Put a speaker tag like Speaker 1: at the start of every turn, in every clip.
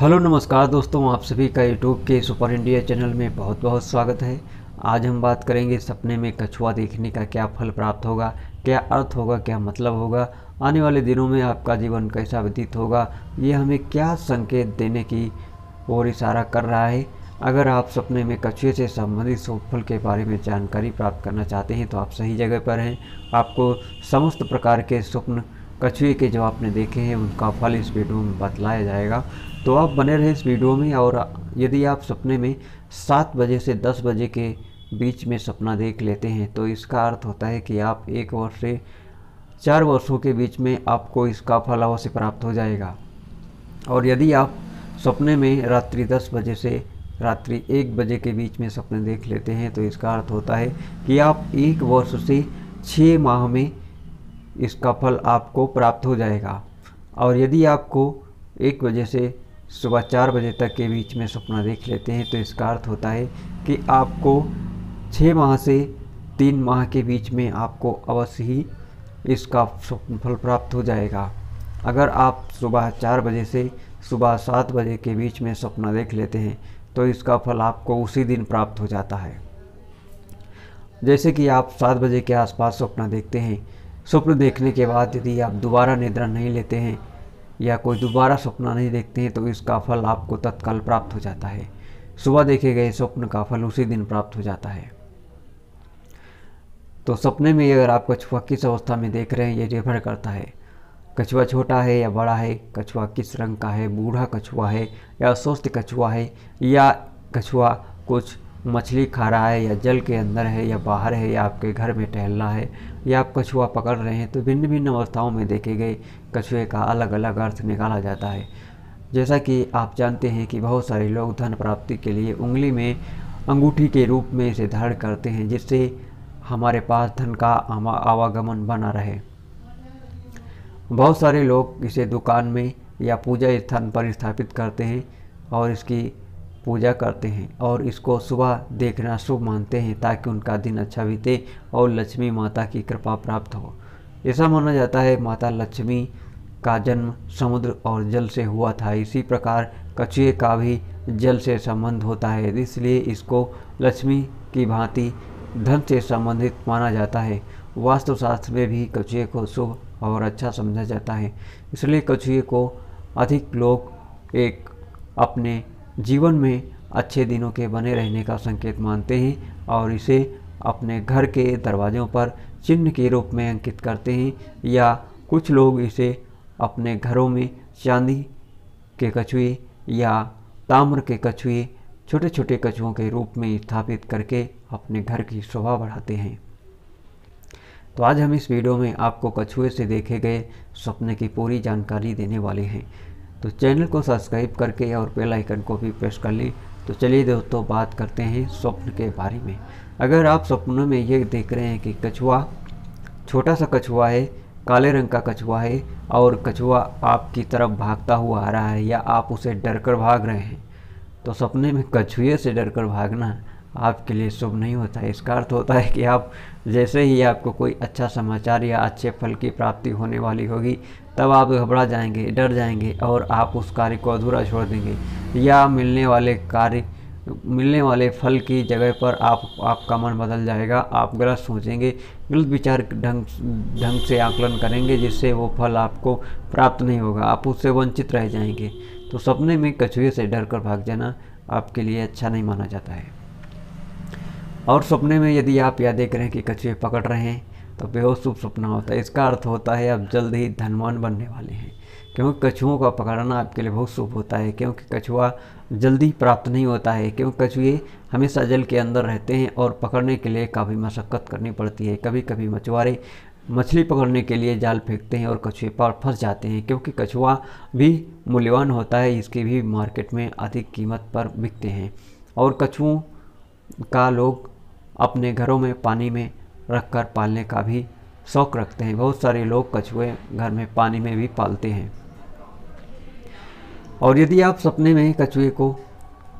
Speaker 1: hello नमस्कार दोस्तों आप सभी का यूट्यूब के सुपर इंडिया चैनल में बहुत बहुत स्वागत है आज हम बात करेंगे सपने में कछुआ देखने का क्या फल प्राप्त होगा क्या अर्थ होगा क्या मतलब होगा आने वाले दिनों में आपका जीवन कैसा व्यतीत होगा ये हमें क्या संकेत देने की ओर इशारा कर रहा है अगर आप सपने में कछुए से संबंधित सूत्रफल के बारे में जानकारी प्राप्त करना चाहते हैं तो आप सही जगह पर हैं आपको समस्त प्रकार के स्वप्न कछुए के जो आपने देखे हैं उनका फल इस वीडियो में बतलाया जाएगा तो आप बने रहें इस वीडियो में और यदि आप सपने में सात बजे से दस बजे के बीच में सपना देख लेते हैं तो इसका अर्थ होता है कि आप एक वर्ष से चार वर्षों के बीच में आपको इसका फल अवश्य प्राप्त हो जाएगा और यदि आप सपने में रात्रि दस बजे से रात्रि एक बजे के बीच में सपने देख लेते हैं तो इसका अर्थ होता है कि आप एक वर्ष से छः माह में इसका फल आपको प्राप्त हो जाएगा और यदि आपको एक बजे से सुबह चार बजे तक के बीच में सपना देख लेते हैं तो इसका अर्थ होता है कि आपको छः माह से तीन माह के बीच में आपको अवश्य ही इसका फल प्राप्त हो जाएगा अगर आप सुबह चार बजे से सुबह सात बजे के बीच में सपना देख लेते हैं तो इसका फल आपको उसी दिन प्राप्त हो जाता है जैसे कि आप सात बजे के आसपास सपना देखते हैं स्वप्न देखने के बाद यदि आप दोबारा निद्रा नहीं लेते हैं या कोई दोबारा सपना नहीं देखते हैं तो इसका फल आपको तत्काल प्राप्त हो जाता है सुबह देखे गए स्वप्न का फल उसी दिन प्राप्त हो जाता है तो सपने में अगर आप कछुआ किस अवस्था में देख रहे हैं ये निर्भर करता है कछुआ छोटा है या बड़ा है कछुआ किस रंग का है बूढ़ा कछुआ है या स्वस्थ कछुआ है या कछुआ कुछ मछली खा रहा है या जल के अंदर है या बाहर है या आपके घर में टहलना है या आप कछुआ पकड़ रहे हैं तो भिन्न भिन्न अवस्थाओं में देखे गए कछुए का अलग अलग अर्थ निकाला जाता है जैसा कि आप जानते हैं कि बहुत सारे लोग धन प्राप्ति के लिए उंगली में अंगूठी के रूप में इसे धारण करते हैं जिससे हमारे पास धन का आवागमन बना रहे बहुत सारे लोग इसे दुकान में या पूजा स्थान पर स्थापित करते हैं और इसकी पूजा करते हैं और इसको सुबह देखना शुभ मानते हैं ताकि उनका दिन अच्छा बीते और लक्ष्मी माता की कृपा प्राप्त हो ऐसा माना जाता है माता लक्ष्मी का जन्म समुद्र और जल से हुआ था इसी प्रकार कछुए का भी जल से संबंध होता है इसलिए इसको लक्ष्मी की भांति धन से संबंधित माना जाता है वास्तुशास्त्र में भी कछुए को शुभ और अच्छा समझा जाता है इसलिए कछुए को अधिक लोग एक अपने जीवन में अच्छे दिनों के बने रहने का संकेत मानते हैं और इसे अपने घर के दरवाज़ों पर चिन्ह के रूप में अंकित करते हैं या कुछ लोग इसे अपने घरों में चांदी के कछुए या ताम्र के कछुए छोटे छोटे कछुओं के रूप में स्थापित करके अपने घर की शोभा बढ़ाते हैं तो आज हम इस वीडियो में आपको कछुए से देखे गए सपने की पूरी जानकारी देने वाले हैं तो चैनल को सब्सक्राइब करके और बेल आइकन को भी प्रेस कर लें तो चलिए दोस्तों बात करते हैं स्वप्न के बारे में अगर आप सपनों में ये देख रहे हैं कि कछुआ छोटा सा कछुआ है काले रंग का कछुआ है और कछुआ आपकी तरफ भागता हुआ आ रहा है या आप उसे डर कर भाग रहे हैं तो सपने में कछुए से डर कर भागना आपके लिए शुभ नहीं होता है इसका अर्थ होता है कि आप जैसे ही आपको कोई अच्छा समाचार या अच्छे फल की प्राप्ति होने वाली होगी तब आप घबरा जाएंगे डर जाएंगे और आप उस कार्य को अधूरा छोड़ देंगे या मिलने वाले कार्य मिलने वाले फल की जगह पर आप आपका मन बदल जाएगा आप गलत सोचेंगे गलत विचार ढंग ढंग से आकलन करेंगे जिससे वो फल आपको प्राप्त नहीं होगा आप उससे वंचित रह जाएंगे तो सपने में कछुए से डर कर भाग जाना आपके लिए अच्छा नहीं माना जाता है और सपने में यदि आप यह देख रहे हैं कि कछुए पकड़ रहे हैं तो बेहद शुभ सपना होता है इसका अर्थ होता है आप जल्द ही धनवान बनने वाले हैं क्योंकि कछुओं का पकड़ना आपके लिए बहुत शुभ होता है क्योंकि कछुआ जल्दी प्राप्त नहीं होता है क्योंकि कछुए हमेशा जल के अंदर रहते हैं और पकड़ने के लिए काफ़ी मशक्क़त करनी पड़ती है कभी कभी मछुआरे मछली पकड़ने के लिए जाल फेंकते हैं और कछुए पर फंस जाते हैं क्योंकि कछुआ भी मूल्यवान होता है इसके भी मार्केट में अधिक कीमत पर बिकते हैं और कछुओं का लोग अपने घरों में पानी में रख कर पालने का भी शौक रखते हैं बहुत सारे लोग कछुए घर में पानी में भी पालते हैं और यदि आप सपने में कछुए को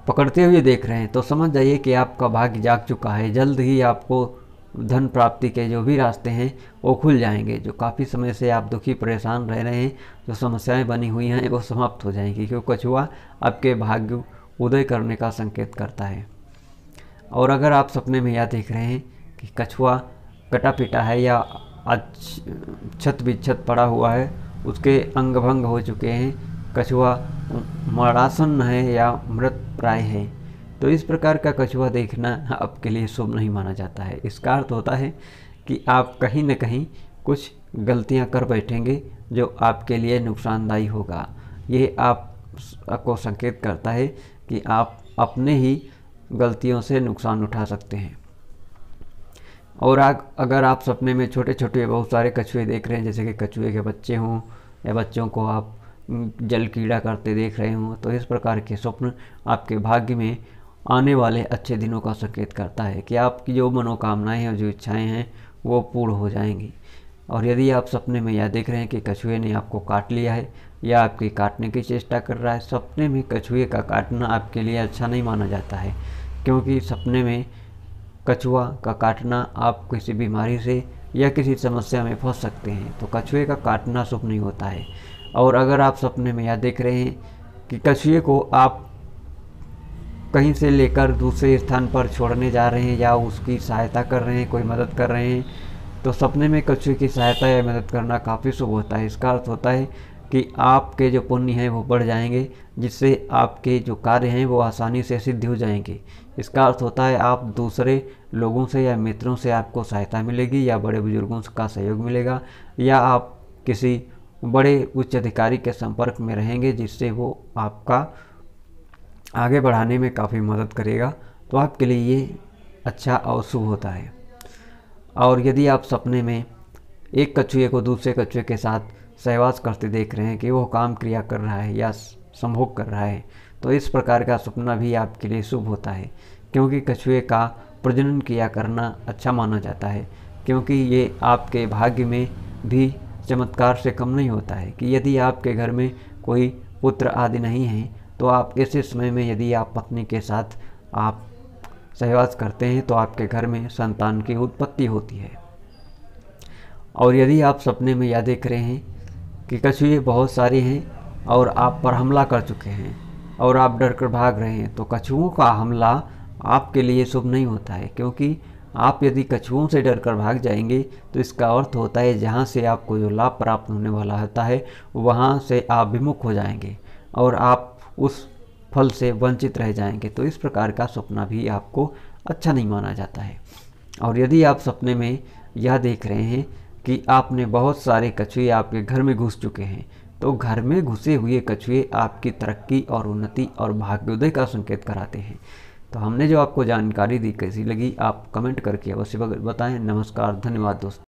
Speaker 1: पकड़ते हुए देख रहे हैं तो समझ जाइए कि आपका भाग्य जाग चुका है जल्द ही आपको धन प्राप्ति के जो भी रास्ते हैं वो खुल जाएंगे जो काफ़ी समय से आप दुखी परेशान रह रहे हैं जो समस्याएं बनी हुई हैं वो समाप्त हो जाएंगी क्योंकि कछुआ आपके भाग्य उदय करने का संकेत करता है और अगर आप सपने में यह देख रहे हैं कि कछुआ कटा पिटा है या छत बिछत पड़ा हुआ है उसके अंग भंग हो चुके हैं कछुआ मरासन है या मृत प्राय है तो इस प्रकार का कछुआ देखना आपके लिए शुभ नहीं माना जाता है इसका अर्थ होता है कि आप कहीं न कहीं कुछ गलतियां कर बैठेंगे जो आपके लिए नुकसानदायी होगा ये आप को संकेत करता है कि आप अपने ही गलतियों से नुकसान उठा सकते हैं और आ, अगर आप सपने में छोटे छोटे बहुत सारे कछुए देख रहे हैं जैसे कि कछुए के बच्चे हों या बच्चों को आप जल कीड़ा करते देख रहे हों तो इस प्रकार के स्वप्न आपके भाग्य में आने वाले अच्छे दिनों का संकेत करता है कि आपकी जो मनोकामनाएं हैं जो इच्छाएं हैं वो पूर्ण हो जाएंगी और यदि आप सपने में यह देख रहे हैं कि कछुए ने आपको काट लिया है या आपकी काटने की चेष्टा कर रहा है सपने में कछुए का काटना आपके लिए अच्छा नहीं माना जाता है क्योंकि सपने में कछुआ का काटना आप किसी बीमारी से या किसी समस्या में फंस सकते हैं तो कछुए का काटना शुभ नहीं होता है और अगर आप सपने में यह देख रहे हैं कि कछुए को आप कहीं से लेकर दूसरे स्थान पर छोड़ने जा रहे हैं या उसकी सहायता कर रहे हैं कोई मदद कर रहे हैं तो सपने में कछुए की सहायता या मदद करना काफ़ी शुभ होता है इसका अर्थ होता है कि आपके जो पुण्य हैं वो बढ़ जाएंगे जिससे आपके जो कार्य हैं वो आसानी से सिद्ध हो जाएंगे इसका अर्थ होता है आप दूसरे लोगों से या मित्रों से आपको सहायता मिलेगी या बड़े बुजुर्गों का सहयोग मिलेगा या आप किसी बड़े उच्च अधिकारी के संपर्क में रहेंगे जिससे वो आपका आगे बढ़ाने में काफ़ी मदद करेगा तो आपके लिए ये अच्छा और शुभ होता है और यदि आप सपने में एक कछुए को दूसरे कछुए के साथ सहवास करते देख रहे हैं कि वो काम क्रिया कर रहा है या संभोग कर रहा है तो इस प्रकार का सपना भी आपके लिए शुभ होता है क्योंकि कछुए का प्रजनन किया करना अच्छा माना जाता है क्योंकि ये आपके भाग्य में भी चमत्कार से कम नहीं होता है कि यदि आपके घर में कोई पुत्र आदि नहीं है तो आप ऐसे समय में यदि आप पत्नी के साथ आप सहवास करते हैं तो आपके घर में संतान की उत्पत्ति होती है और यदि आप सपने में यादें देख रहे हैं कि कछुए बहुत सारे हैं और आप पर हमला कर चुके हैं और आप डर कर भाग रहे हैं तो कछुओं का हमला आपके लिए शुभ नहीं होता है क्योंकि आप यदि कछुओं से डर कर भाग जाएंगे तो इसका अर्थ होता है जहाँ से आपको जो लाभ प्राप्त होने वाला होता है वहाँ से आप विमुख हो जाएंगे और आप उस फल से वंचित रह जाएंगे तो इस प्रकार का सपना भी आपको अच्छा नहीं माना जाता है और यदि आप सपने में यह देख रहे हैं कि आपने बहुत सारे कछुए आपके घर में घुस चुके हैं तो घर में घुसे हुए कछुए आपकी तरक्की और उन्नति और भाग्योदय का संकेत कराते हैं तो हमने जो आपको जानकारी दी कैसी लगी आप कमेंट करके अवश्य बताएं नमस्कार धन्यवाद दोस्तों